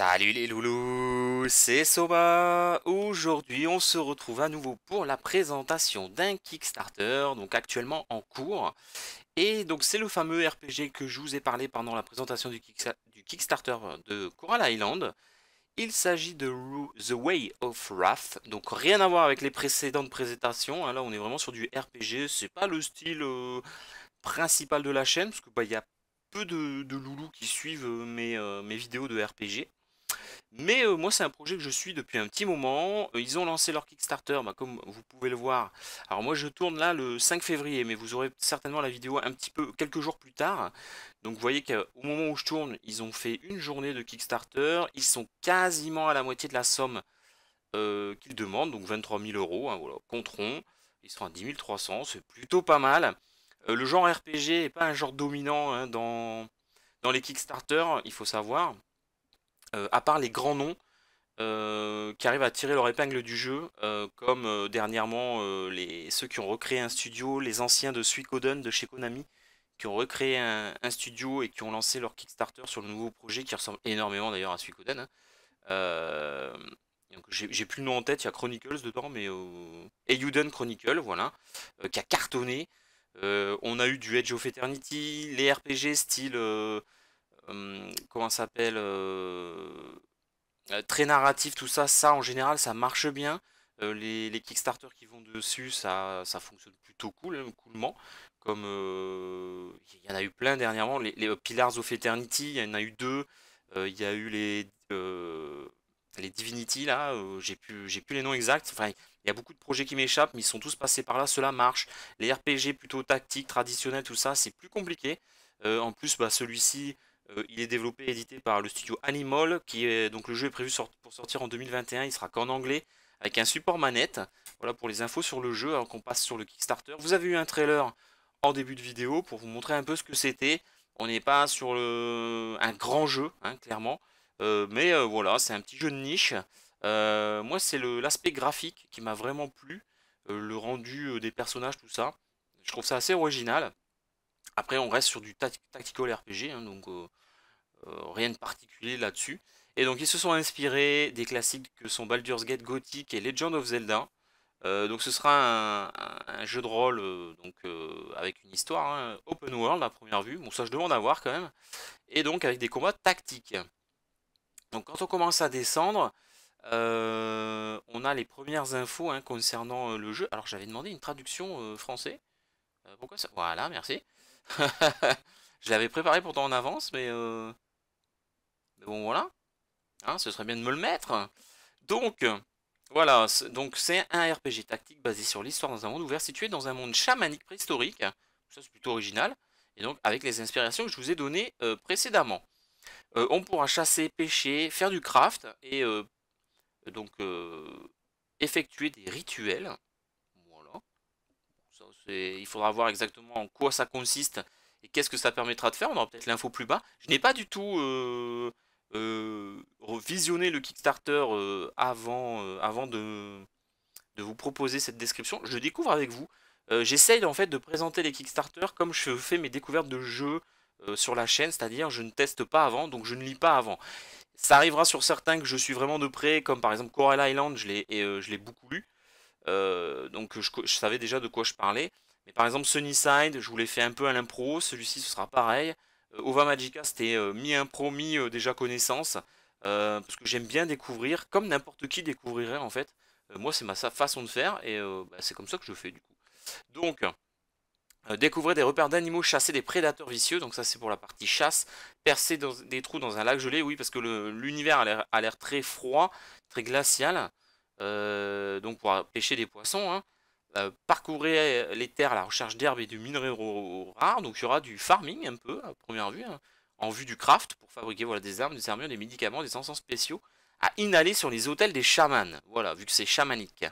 Salut les loulous, c'est Soba. Aujourd'hui, on se retrouve à nouveau pour la présentation d'un Kickstarter, donc actuellement en cours. Et donc c'est le fameux RPG que je vous ai parlé pendant la présentation du, Kickstarter de Coral Island. Il s'agit de The Way of Wrath, donc rien à voir avec les précédentes présentations. Hein. Là, on est vraiment sur du RPG. C'est pas le style euh, principal de la chaîne, parce que bah, il y a peu de, loulous qui suivent euh, euh, mes vidéos de RPG. Mais euh, moi, c'est un projet que je suis depuis un petit moment. Euh, ils ont lancé leur Kickstarter, bah, comme vous pouvez le voir. Alors moi, je tourne là le 5 février, mais vous aurez certainement la vidéo un petit peu quelques jours plus tard. Donc vous voyez qu'au moment où je tourne, ils ont fait une journée de Kickstarter. Ils sont quasiment à la moitié de la somme euh, qu'ils demandent, donc 23 000 euros. Hein, voilà, ils sont à 10 300, c'est plutôt pas mal. le genre RPG n'est pas un genre dominant hein, dans, dans les Kickstarter, il faut savoir. Euh, à part les grands noms euh, qui arrivent à tirer leur épingle du jeu, euh, comme dernièrement les, ceux qui ont recréé un studio, les anciens de Suikoden de chez Konami, qui ont recréé un, studio et qui ont lancé leur Kickstarter sur le nouveau projet qui ressemble énormément d'ailleurs à Suikoden. Hein. j'ai plus le nom en tête, il y a Chronicles dedans, mais euh, Chronicle, voilà, qui a cartonné. on a eu du Edge of Eternity, les RPG style euh, comment s'appelle euh, euh, très narratif, tout ça, ça en général ça marche bien. Les, les, Kickstarter qui vont dessus, ça, ça fonctionne plutôt cool, hein, coolement. Comme il y en a eu plein dernièrement, les, Pillars of Eternity, il y en a eu deux. Il y a eu les les Divinity là, j'ai plus plus les noms exacts. Enfin, il y a beaucoup de projets qui m'échappent, mais ils sont tous passés par là. Cela marche. Les RPG plutôt tactiques, traditionnels, tout ça, c'est plus compliqué. en plus, bah, celui-ci, euh, il est développé et édité par le studio Animal, qui donc le jeu est prévu pour sortir en 2021. Il sera qu'en anglais avec un support manette. Voilà pour les infos sur le jeu. Alors hein, qu'on passe sur le Kickstarter. Vous avez eu un trailer en début de vidéo pour vous montrer un peu ce que c'était. On n'est pas sur un grand jeu, hein, clairement. Euh, mais euh, voilà, c'est un petit jeu de niche. moi, c'est l'aspect graphique qui m'a vraiment plu. le rendu des personnages, tout ça. Je trouve ça assez original. Après, on reste sur du tactical RPG, hein, donc euh, rien de particulier là-dessus. Et donc ils se sont inspirés des classiques que sont Baldur's Gate, Gothic et Legend of Zelda. Euh, donc ce sera un, jeu de rôle euh, donc, avec une histoire hein, open world à première vue. Bon ça je demande à voir quand même. Et donc avec des combats tactiques. Donc quand on commence à descendre, on a les premières infos hein, concernant le jeu. Alors j'avais demandé une traduction français. pourquoi ça Voilà, merci. je l'avais préparé pourtant en avance, mais voilà, hein, ce serait bien de me le mettre. Donc, voilà, donc c'est un RPG tactique basé sur l'histoire dans un monde ouvert situé dans un monde chamanique préhistorique. Ça, c'est plutôt original. Et donc, avec les inspirations que je vous ai données euh, précédemment. Euh, on pourra chasser, pêcher, faire du craft et euh, donc effectuer des rituels. Voilà. Ça, il faudra voir exactement en quoi ça consiste et qu'est-ce que ça permettra de faire. On aura peut-être l'info plus bas. Je n'ai pas du tout euh, visionner le Kickstarter euh, avant, euh, avant de, de, vous proposer cette description. Je découvre avec vous. J'essaye en fait de présenter les Kickstarters comme je fais mes découvertes de jeux sur la chaîne, c'est-à-dire je ne teste pas avant, donc je ne lis pas avant. Ça arrivera sur certains que je suis vraiment de près, comme par exemple Coral Island, je l'ai, beaucoup lu. donc je, savais déjà de quoi je parlais. Mais par exemple Sunnyside, je vous l'ai fait un peu à l'impro, celui-ci ce sera pareil. Euh, Ova Magica, c'était euh, mi-impro, euh, déjà connaissance, parce que j'aime bien découvrir, comme n'importe qui découvrirait en fait. moi, c'est ma façon de faire, et bah, c'est comme ça que je fais du coup. Donc, découvrir des repères d'animaux, chasser des prédateurs vicieux, donc ça c'est pour la partie chasse. Percer des trous dans un lac gelé, oui, parce que l'univers a l'air très froid, très glacial. donc pour pêcher des poissons, hein. Euh, parcourir les terres à la recherche d'herbes et de minéraux rares. Donc il y aura du farming un peu, à première vue, hein, en vue du craft, pour fabriquer voilà, des armes, des armures, des médicaments, des encens spéciaux, à inhaler sur les hôtels des chamans. Voilà, vu que c'est chamanique.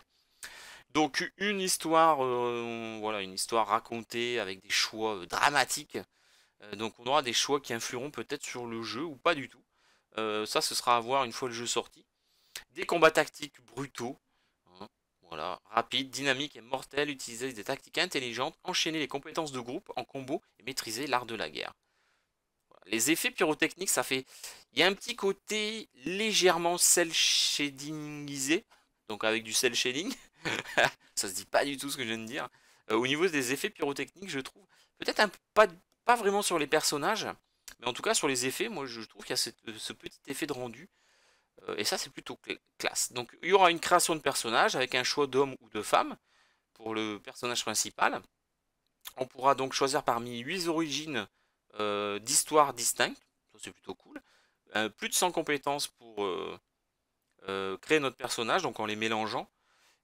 Donc une histoire, euh, voilà, une histoire racontée avec des choix euh, dramatiques. donc on aura des choix qui influeront peut-être sur le jeu ou pas du tout. ça, ce sera à voir une fois le jeu sorti. Des combats tactiques brutaux, voilà, rapide, dynamique et mortel, utiliser des tactiques intelligentes, enchaîner les compétences de groupe en combo et maîtriser l'art de la guerre. Les effets pyrotechniques, ça fait... Il y a un petit côté légèrement cel shadingisé, donc avec du sel shading. ça se dit pas du tout ce que je viens de dire. Euh, au niveau des effets pyrotechniques, je trouve peut-être pas, pas vraiment sur les personnages, mais en tout cas sur les effets, moi je trouve qu'il y a ce petit effet de rendu euh, et ça, c'est plutôt classe. Donc, il y aura une création de personnage avec un choix d'homme ou de femme pour le personnage principal. On pourra donc choisir parmi 8 origines euh, d'histoires distinctes. Ça c'est plutôt cool. Euh, plus de 100 compétences pour créer notre personnage, donc en les mélangeant.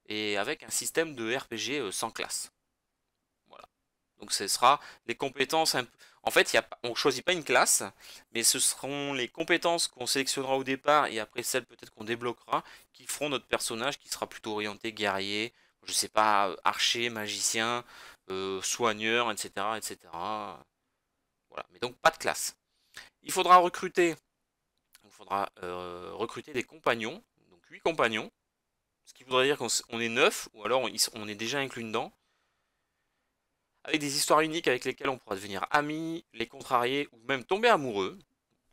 Et avec un système de RPG sans classe. Voilà. Donc, ce sera les compétences... Un peu en fait, on ne choisit pas une classe, mais ce seront les compétences qu'on sélectionnera au départ et après celles peut-être qu'on débloquera qui feront notre personnage qui sera plutôt orienté guerrier, je sais pas, archer, magicien, euh, soigneur, etc., etc. Voilà, mais donc pas de classe. Il faudra recruter, il faudra euh, recruter des compagnons, donc 8 compagnons, ce qui voudrait dire qu'on est 9, ou alors on est déjà inclus dedans avec des histoires uniques avec lesquelles on pourra devenir amis, les contrarier ou même tomber amoureux.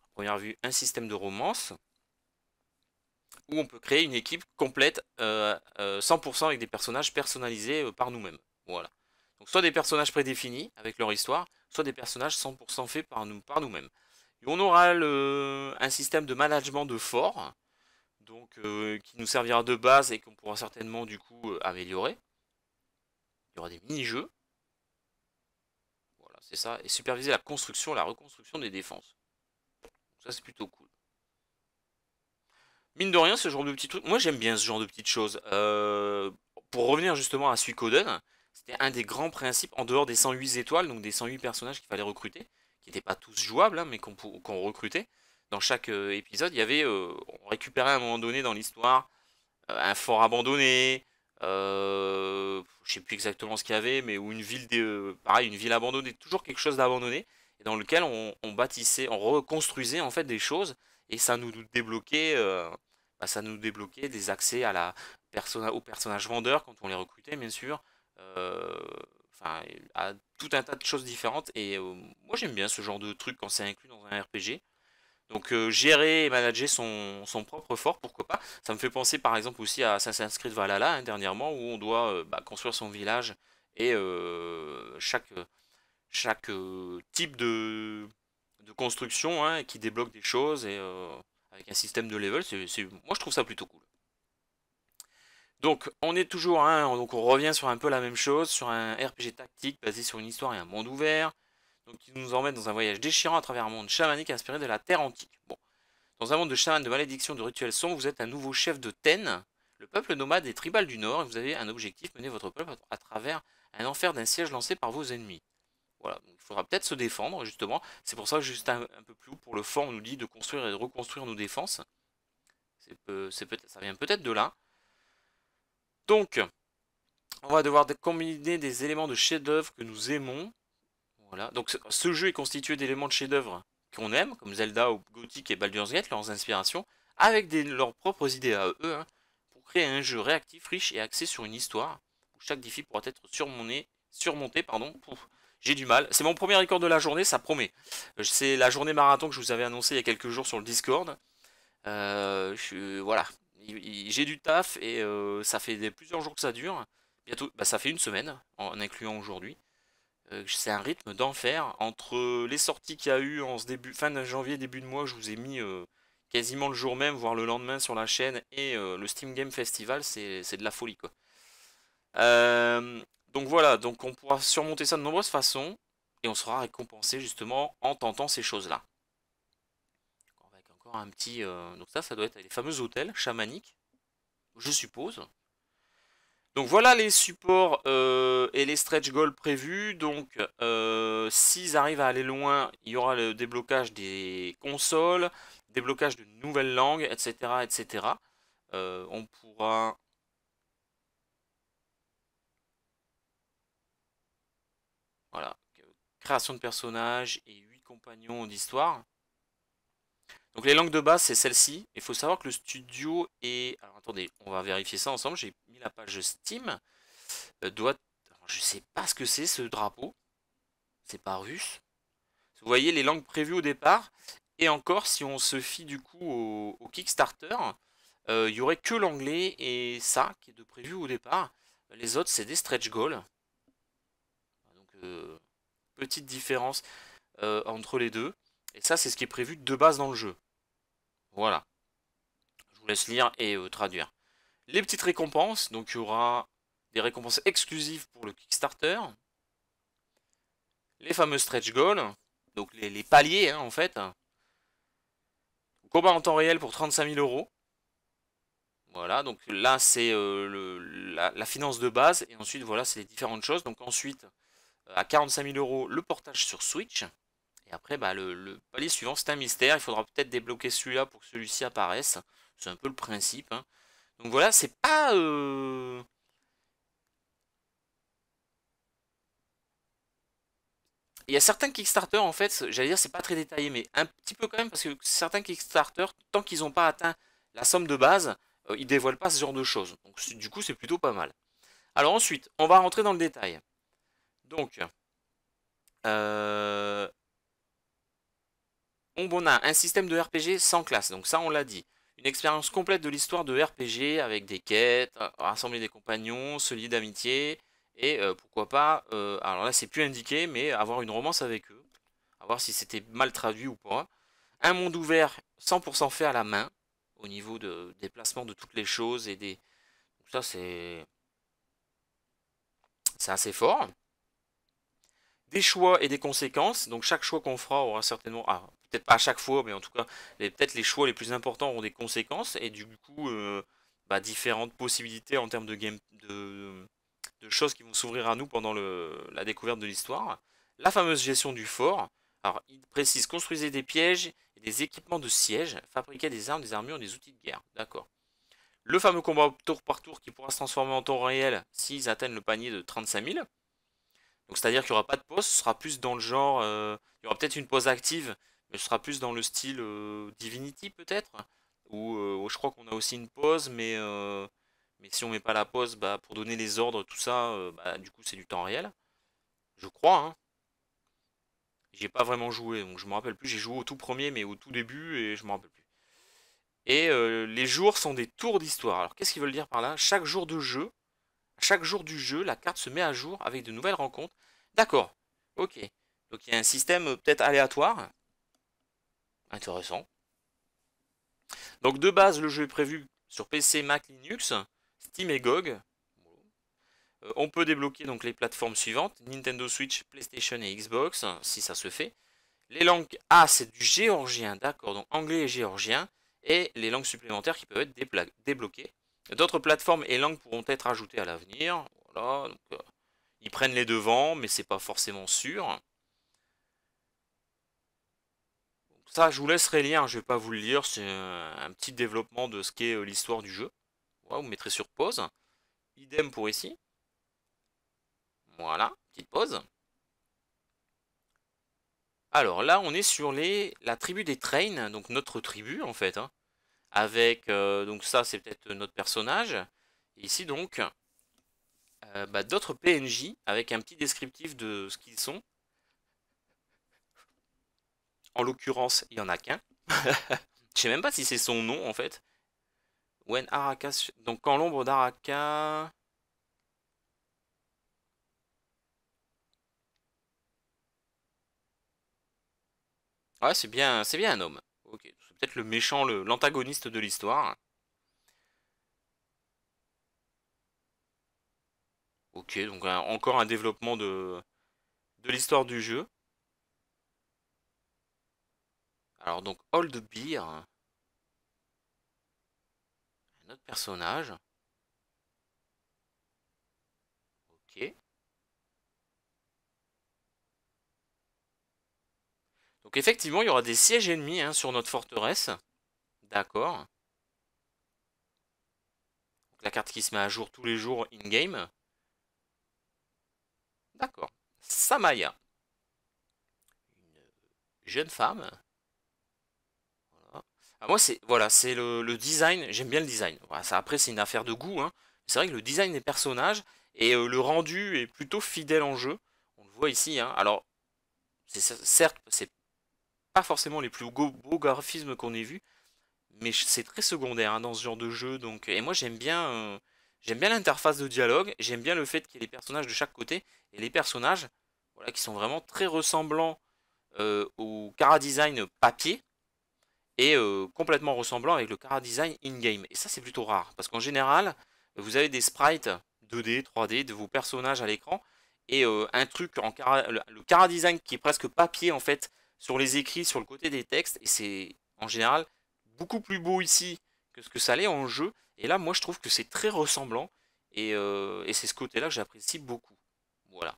À première vue, un système de romance où on peut créer une équipe complète 100% euh, euh, avec des personnages personnalisés euh, par nous-mêmes. Voilà. Donc soit des personnages prédéfinis avec leur histoire, soit des personnages 100% faits par nous-mêmes. Par nous Et on aura un système de management de fort, donc qui nous servira de base et qu'on pourra certainement du coup améliorer. Il y aura des mini-jeux c'est ça, et superviser la construction, la reconstruction des défenses. ça c'est plutôt cool. Mine de rien, ce genre de petit truc, moi j'aime bien ce genre de petites choses. Euh, pour revenir justement à Suicoden c'était un des grands principes, en dehors des 108 étoiles, donc des 108 personnages qu'il fallait recruter, qui n'étaient pas tous jouables, hein, mais qu'on recrutait. Dans chaque euh, épisode, il y avait, euh, on récupérait à un moment donné dans l'histoire un fort abandonné, euh, je ne sais plus exactement ce qu'il y avait, mais où une ville, de, euh, pareil, une ville abandonnée, toujours quelque chose d'abandonné, et dans lequel on, bâtissait, on reconstruisait en fait des choses, et ça nous débloquait, euh, bah, ça nous débloquait des accès à la aux personnages vendeurs quand on les recrutait, bien sûr, à tout un tas de choses différentes, et moi j'aime bien ce genre de truc quand c'est inclus dans un RPG. Donc euh, gérer et manager son, propre fort, pourquoi pas. Ça me fait penser par exemple aussi à Assassin's Creed Valhalla hein, dernièrement, où on doit euh, bah, construire son village et euh, chaque, chaque type de, de construction hein, qui débloque des choses et avec un système de level, moi je trouve ça plutôt cool. Donc on est toujours, hein, donc on revient sur un peu la même chose, sur un RPG tactique basé sur une histoire et un monde ouvert, donc qui nous emmène dans un voyage déchirant à travers un monde chamanique inspiré de la Terre antique. Bon. Dans un monde de chamanes, de malédictions, de rituels sombres, vous êtes un nouveau chef de Ten, le peuple nomade et tribal du Nord, et vous avez un objectif, mener votre peuple à travers un enfer d'un siège lancé par vos ennemis. Voilà, il faudra peut-être se défendre, justement. C'est pour ça, que juste un, peu plus haut, pour le fort, on nous dit de construire et de reconstruire nos défenses. Peu, peut ça vient peut-être de là. Donc, on va devoir combiner des éléments de chef-d'œuvre que nous aimons donc ce jeu est constitué d'éléments de chefs-d'œuvre qu'on aime, comme Zelda ou Gothic et Baldur's Gate, leurs inspirations, avec leurs propres idées à eux, hein, pour créer un jeu réactif, riche et axé sur une histoire, où chaque défi pourra être surmonté. pardon. j'ai du mal. C'est mon premier record de la journée, ça promet. Euh, c'est la journée marathon que je vous avais annoncé il y a quelques jours sur le Discord. Euh, voilà. J'ai du taf et euh, ça fait plusieurs jours que ça dure. Bientôt, bah, ça fait une semaine en incluant aujourd'hui. Euh, c'est un rythme d'enfer. Entre les sorties qu'il y a eu en ce début, fin de janvier, début de mois, je vous ai mis euh, quasiment le jour même, voire le lendemain sur la chaîne, et euh, le Steam Game Festival, c'est de la folie quoi. donc voilà, donc on pourra surmonter ça de nombreuses façons, et on sera récompensé justement en tentant ces choses-là. encore un petit. donc ça, ça doit être les fameux hôtels chamaniques, je suppose. Donc voilà les supports euh, et les stretch goals prévus. Donc euh, s'ils arrivent à aller loin, il y aura le déblocage des consoles, déblocage de nouvelles langues, etc. etc. Euh, on pourra... Voilà, création de personnages et 8 compagnons d'histoire. Donc les langues de base, c'est celle-ci. Il faut savoir que le studio est... Alors attendez, on va vérifier ça ensemble. J'ai mis la page Steam. Euh, doit... je sais pas ce que c'est ce drapeau. C'est pas russe. Vous voyez les langues prévues au départ. Et encore, si on se fie du coup au, Kickstarter, euh, il n'y aurait que l'anglais et ça qui est de prévu au départ. Les autres, c'est des stretch goals. Donc, euh, petite différence entre les deux. Et ça, c'est ce qui est prévu de base dans le jeu. Voilà. Je vous laisse lire et euh, traduire. Les petites récompenses, donc il y aura des récompenses exclusives pour le Kickstarter. Les fameux stretch goals, donc les, paliers hein, en fait. Combat en temps réel pour 35 000 euros. Voilà, donc là c'est euh, la, la, finance de base et ensuite voilà c'est les différentes choses. Donc ensuite euh, à 45 000 euros le portage sur Switch. Et après, bah, le, palier suivant, c'est un mystère. Il faudra peut-être débloquer celui-là pour que celui-ci apparaisse. C'est un peu le principe. Hein. Donc voilà, c'est pas... Euh, Il y a certains Kickstarter, en fait, j'allais dire, c'est pas très détaillé, mais un petit peu quand même, parce que certains Kickstarter, tant qu'ils n'ont pas atteint la somme de base, ils euh, ils dévoilent pas ce genre de choses. Donc du coup, c'est plutôt pas mal. Alors ensuite, on va rentrer dans le détail. Donc, euh, on a un système de RPG sans classe, donc ça on l'a dit. Une expérience complète de l'histoire de RPG avec des quêtes, rassembler des compagnons, se lier d'amitié, et euh, pourquoi pas, euh, alors là c'est plus indiqué, mais avoir une romance avec eux, à voir si c'était mal traduit ou pas. Un monde ouvert 100% fait à la main, au niveau de, déplacement de toutes les choses et des. Donc ça c'est. C'est assez fort des choix et des conséquences. Donc chaque choix qu'on fera aura certainement... Ah, peut-être pas à chaque fois, mais en tout cas, peut-être les choix les plus importants ont des conséquences et du coup, euh, bah, différentes possibilités en termes de, game, de, choses qui vont s'ouvrir à nous pendant la découverte de l'histoire. La fameuse gestion du fort. Alors, il précise construisez des pièges et des équipements de siège, fabriquez des armes, des armures, des outils de guerre. D'accord. Le fameux combat tour par tour qui pourra se transformer en temps réel s'ils atteignent le panier de 35 000. Donc c'est-à-dire qu'il n'y aura pas de pause, ce sera plus dans le genre, euh, il y aura peut-être une pause active, ce sera plus dans le style euh, Divinity peut-être, où, euh, je crois qu'on a aussi une pause, mais, euh, mais si on met pas la pause, bah, pour donner les ordres, tout ça, bah, du coup c'est du temps réel. Je crois, hein. J'ai pas vraiment joué, donc je me rappelle plus. J'ai joué au tout premier, mais au tout début, et je me rappelle plus. Et les jours sont des tours d'histoire. Alors qu'est-ce qu'ils veulent dire par là Chaque jour de jeu, chaque jour du jeu, la carte se met à jour avec de nouvelles rencontres. D'accord, ok. Donc il y a un système peut-être aléatoire Intéressant. Donc de base, le jeu est prévu sur PC, Mac, Linux, Steam et GOG. Euh, on peut débloquer donc les plateformes suivantes, Nintendo Switch, PlayStation et Xbox, si ça se fait. Les langues A, ah, c'est du géorgien, d'accord, donc anglais et géorgien, et les langues supplémentaires qui peuvent être débloquées. D'autres plateformes et langues pourront être ajoutées à l'avenir. Voilà, euh, ils prennent les devants, mais c'est pas forcément sûr. Ça, je vous laisserai lire, hein, je ne vais pas vous le lire, c'est euh, un petit développement de ce qu'est euh, l'histoire du jeu. vous mettrez sur pause. Idem pour ici. Voilà, petite pause. Alors là, on est sur les, la tribu des Trains, donc notre tribu en fait. Hein. avec, euh, donc ça c'est peut-être notre personnage. ici donc, bah, d'autres PNJ avec un petit descriptif de ce qu'ils sont. En l'occurrence, il n'y en a qu'un. Je sais même pas si c'est son nom en fait. When Donc quand l'ombre d'Araka. Ouais, ah, c'est bien, c'est bien un homme. Ok, c'est peut-être le méchant, l'antagoniste de l'histoire. Ok, donc encore un développement de, de l'histoire du jeu. Alors donc Old Beer, un autre personnage. Ok. Donc effectivement, il y aura des sièges ennemis hein, sur notre forteresse. D'accord. La carte qui se met à jour tous les jours in-game. D'accord. Samaya. Une jeune femme ah, moi, c'est voilà, c'est le, design. J'aime bien le design. Voilà, ça, après, c'est une affaire de goût. Hein. C'est vrai que le design des personnages et euh, le rendu est plutôt fidèle en jeu. On le voit ici. Hein. Alors, certes, c'est pas forcément les plus beaux, graphismes qu'on ait vus, mais c'est très secondaire hein, dans ce genre de jeu. Donc, et moi, j'aime bien, euh, j'aime bien l'interface de dialogue. J'aime bien le fait qu'il y ait les personnages de chaque côté et les personnages, voilà, qui sont vraiment très ressemblants euh, au chara design papier et euh, complètement ressemblant avec le car design in-game. Et ça, c'est plutôt rare, parce qu'en général, vous avez des sprites 2D, 3D de vos personnages à l'écran, et euh, un truc en le, design qui est presque papier en fait sur les écrits, sur le côté des textes, et c'est en général beaucoup plus beau ici que ce que ça l'est en jeu. Et là, moi, je trouve que c'est très ressemblant, et, euh, c'est ce côté-là que j'apprécie beaucoup. Voilà.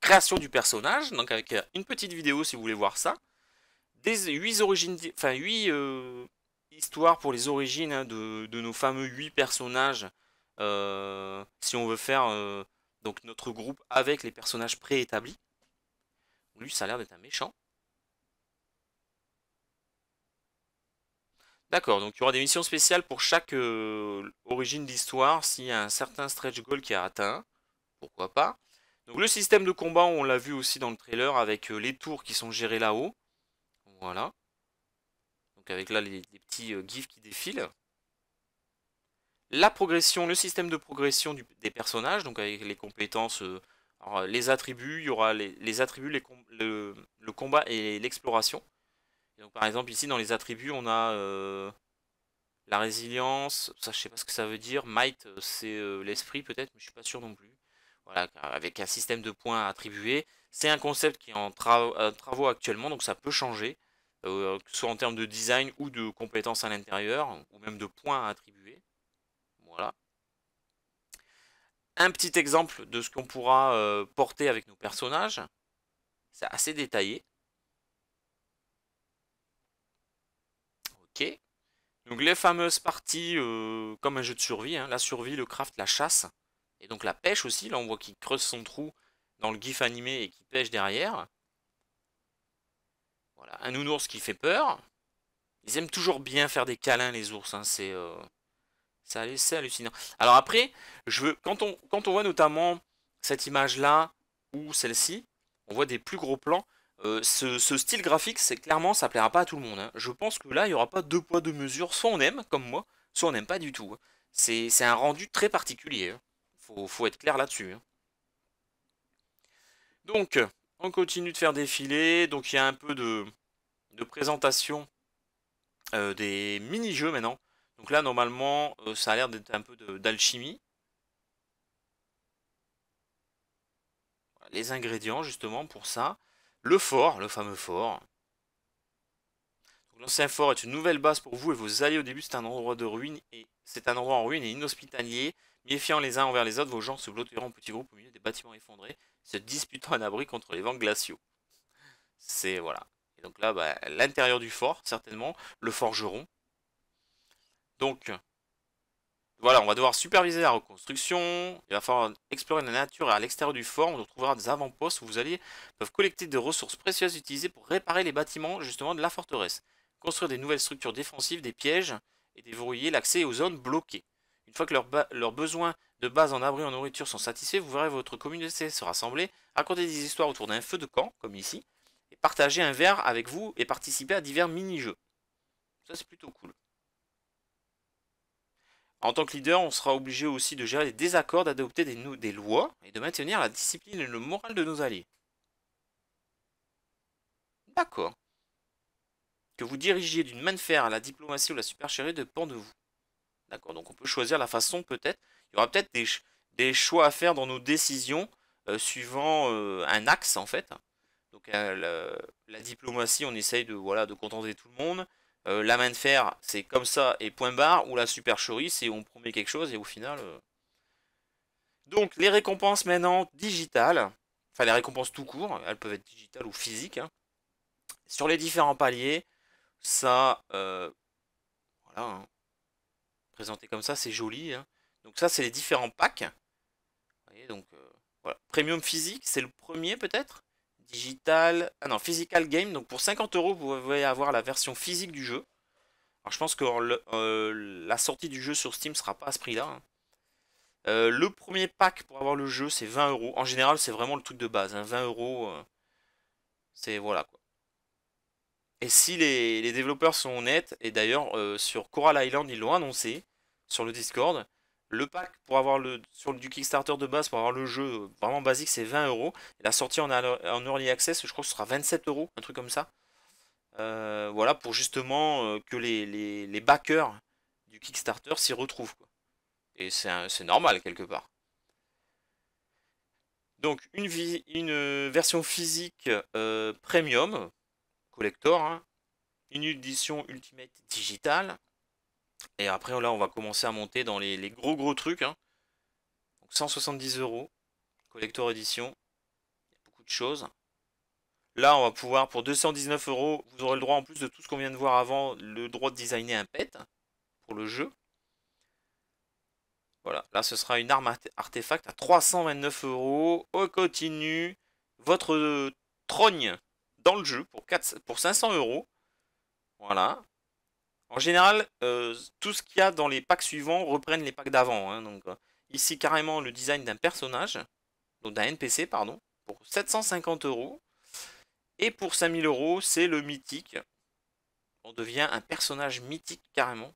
création du personnage, donc avec une petite vidéo si vous voulez voir ça des huit euh, histoires pour les origines hein, de, nos fameux huit personnages. Euh, si on veut faire euh, donc notre groupe avec les personnages préétablis. Lui, ça a l'air d'être un méchant. D'accord, donc il y aura des missions spéciales pour chaque origine d'histoire, s'il y a un certain stretch goal qui a atteint, pourquoi pas. Donc le système de combat, on l'a vu aussi dans le trailer, avec les tours qui sont gérés là-haut. Voilà. Donc avec là les, petits euh, gifs qui défilent. La progression, le système de progression des personnages, donc avec les compétences, euh, euh, les attributs, il y aura les, attributs, les le, combat et l'exploration. Donc par exemple ici dans les attributs on a la résilience, ça je sais pas ce que ça veut dire, might c'est l'esprit peut-être, mais je suis pas sûr non plus. Voilà, avec un système de points attribués. C'est un concept qui est en travaux actuellement, donc ça peut changer. Euh, que soit en termes de design ou de compétences à l'intérieur, ou même de points à attribuer. Voilà. Un petit exemple de ce qu'on pourra euh, porter avec nos personnages. C'est assez détaillé. Ok. Donc les fameuses parties euh, comme un jeu de survie, hein. la survie, le craft, la chasse, et donc la pêche aussi, là on voit qu'il creuse son trou dans le gif animé et qu'il pêche derrière. Un nounours qui fait peur. Ils aiment toujours bien faire des câlins, les ours. Hein. Euh, c'est hallucinant. Alors après, je veux... quand, on, quand on voit notamment cette image-là ou celle-ci, on voit des plus gros plans. Euh, ce, style graphique, c'est clairement, ça plaira pas à tout le monde. Hein. Je pense que là, il n'y aura pas deux poids, deux mesures. Soit on aime, comme moi, soit on n'aime pas du tout. Hein. C'est un rendu très particulier. Hein. Faut, faut être clair là-dessus. Donc, on continue de faire défiler, donc il y a un peu de, présentation euh, des mini-jeux maintenant. Donc là, normalement, euh, ça a l'air d'être un peu d'alchimie. les ingrédients, justement, pour ça. Le fort, le fameux fort. L'ancien fort est une nouvelle base pour vous et vos alliés. Au début, c'est un endroit de ruine et c'est un endroit en ruine et inhospitalier. Méfiant les uns envers les autres, vos gens se blottiront en petits groupes au milieu des bâtiments effondrés se disputant un abri contre les vents glaciaux. C'est voilà. Et donc là, bah, l'intérieur du fort, certainement, le forgeron. Donc, voilà, on va devoir superviser la reconstruction. Il va falloir explorer la nature à l'extérieur du fort, on retrouvera des avant-postes où vous allez peuvent collecter des ressources précieuses utilisées pour réparer les bâtiments justement de la forteresse, construire des nouvelles structures défensives, des pièges et déverrouiller l'accès aux zones bloquées. Une fois que leurs besoins de base en abri en nourriture sont satisfaits, vous verrez votre communauté se rassembler, raconter des histoires autour d'un feu de camp, comme ici, et partager un verre avec vous et participer à divers mini-jeux. Ça c'est plutôt cool. En tant que leader, on sera obligé aussi de gérer les désaccords, d'adopter des, des, lois et de maintenir la discipline et le moral de nos alliés. D'accord. Que vous dirigiez d'une main de fer à la diplomatie ou la supercherie dépend de vous. D'accord, donc on peut choisir la façon peut-être il y aura peut-être des, choix à faire dans nos décisions euh, suivant euh, un axe en fait. Donc euh, la, diplomatie, on essaye de, voilà, de contenter tout le monde. la main de fer, c'est comme ça et point barre. Ou la supercherie, c'est on promet quelque chose et au final... Donc les récompenses maintenant digitales, enfin les récompenses tout court, elles peuvent être digitales ou physiques. Hein. Sur les différents paliers, ça... voilà, hein. présenté comme ça, c'est joli. Hein. Donc ça, c'est les différents packs. voyez, donc euh, voilà. Premium physique, c'est le premier peut-être. Digital, ah non, physical game. Donc pour 50 euros, vous pouvez avoir la version physique du jeu. Alors je pense que euh, euh, la sortie du jeu sur Steam sera pas à ce prix-là. Hein. le premier pack pour avoir le jeu, c'est 20 euros. En général, c'est vraiment le truc de base. Hein. 20 euros, c'est voilà quoi. Et si les, développeurs sont honnêtes, et d'ailleurs sur Coral Island ils l'ont annoncé sur le Discord, le pack pour avoir le, sur, du Kickstarter de base, pour avoir le jeu euh, vraiment basique, c'est 20 euros. La sortie en, early access, je crois que ce sera 27 euros, un truc comme ça. Euh, voilà, pour justement euh, que les, backers du Kickstarter s'y retrouvent. Et c'est normal quelque part. Donc une, une version physique premium, collector, hein. une édition Ultimate digitale. Et après, là, on va commencer à monter dans les, gros gros trucs. Hein. Donc 170 euros, collector édition. Il y a beaucoup de choses. Là, on va pouvoir, pour 219 euros, vous aurez le droit, en plus de tout ce qu'on vient de voir avant, le droit de designer un pet pour le jeu. Voilà, là, ce sera une arme artefact à 329 euros. On continue. Votre euh, trogne dans le jeu pour, 4, pour 500 euros. Voilà. En général, euh, tout ce qu'il y a dans les packs suivants reprennent les packs d'avant. Hein, donc euh, ici carrément le design d'un personnage, donc d'un NPC pardon, pour 750 euros. Et pour 5000 euros, c'est le mythique. On devient un personnage mythique carrément.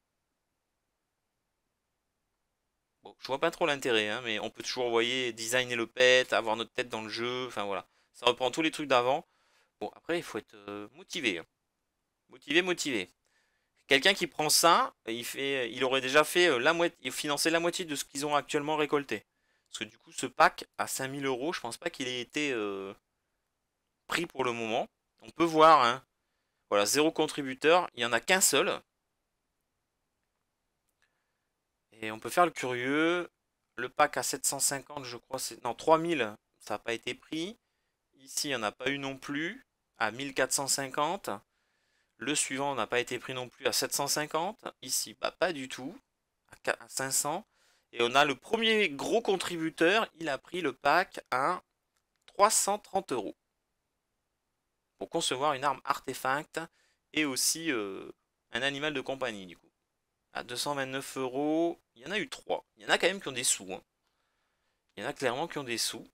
Bon, je vois pas trop l'intérêt, hein, mais on peut toujours, vous voyez, designer le pet, avoir notre tête dans le jeu, enfin voilà. Ça reprend tous les trucs d'avant. Bon, après, il faut être euh, hein. motivé. Motivé, motivé. Quelqu'un qui prend ça, il, fait, il aurait déjà fait euh, la moitié, financé la moitié de ce qu'ils ont actuellement récolté. Parce que du coup, ce pack à 5000 euros, je pense pas qu'il ait été euh, pris pour le moment. On peut voir, hein. Voilà, zéro contributeur, il n'y en a qu'un seul. Et on peut faire le curieux. Le pack à 750, je crois, c'est... Non, 3000, ça n'a pas été pris. Ici, il n'y en a pas eu non plus. À 1450. Le suivant n'a pas été pris non plus à 750. Ici, bah, pas du tout. À 500. Et on a le premier gros contributeur. Il a pris le pack à 330 euros. Pour concevoir une arme artefact et aussi euh, un animal de compagnie, du coup. À 229 euros, il y en a eu 3. Il y en a quand même qui ont des sous. Hein. Il y en a clairement qui ont des sous.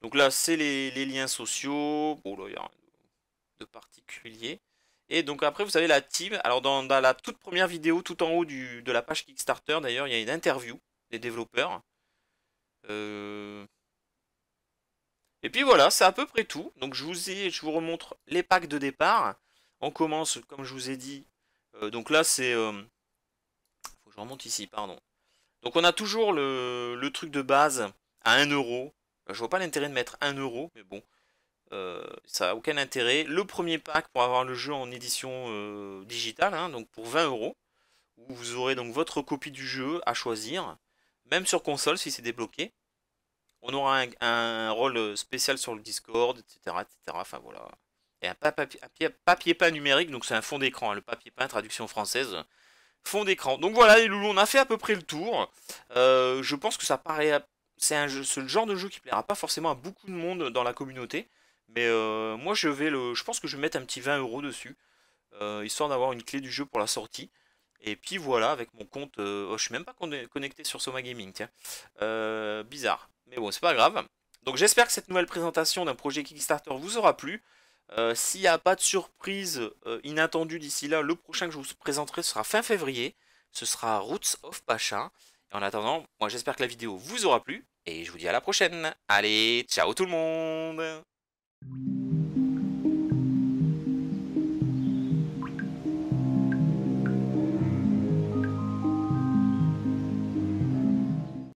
Donc là, c'est les, liens sociaux. là, de particulier. Et donc après, vous savez, la team, alors dans, la toute première vidéo, tout en haut du, de la page Kickstarter, d'ailleurs, il y a une interview des développeurs. Euh, et puis voilà, c'est à peu près tout. Donc je vous, ai, je vous remontre les packs de départ. On commence, comme je vous ai dit, euh, donc là c'est... Euh, faut que je remonte ici, pardon. Donc on a toujours le, le truc de base à euro Je vois pas l'intérêt de mettre euro mais bon. Euh, ça n'a aucun intérêt. Le premier pack pour avoir le jeu en édition euh, digitale, hein, donc pour 20 euros, où vous aurez donc votre copie du jeu à choisir, même sur console si c'est débloqué. On aura un, rôle euh, spécial sur le Discord, etc., etc. Enfin voilà. Et un papier, papier, peint numérique, donc c'est un fond d'écran, hein, le papier peint traduction française fond d'écran. Donc voilà, les loulous, on a fait à peu près le tour. je pense que ça paraît. C'est le genre de jeu qui plaira pas forcément à beaucoup de monde dans la communauté. Mais euh, moi, je vais le, je pense que je vais mettre un petit 20 euros dessus, euh, histoire d'avoir une clé du jeu pour la sortie. Et puis voilà, avec mon compte, euh, oh, je suis même pas connecté sur Soma Gaming, tiens. bizarre, mais bon, c'est pas grave. Donc j'espère que cette nouvelle présentation d'un projet Kickstarter vous aura plu. S'il n'y a pas de surprise inattendue d'ici là, le prochain que je vous présenterai sera fin février. Ce sera Roots of Pacha. Et en attendant, moi j'espère que la vidéo vous aura plu et je vous dis à la prochaine. Allez, ciao tout le monde you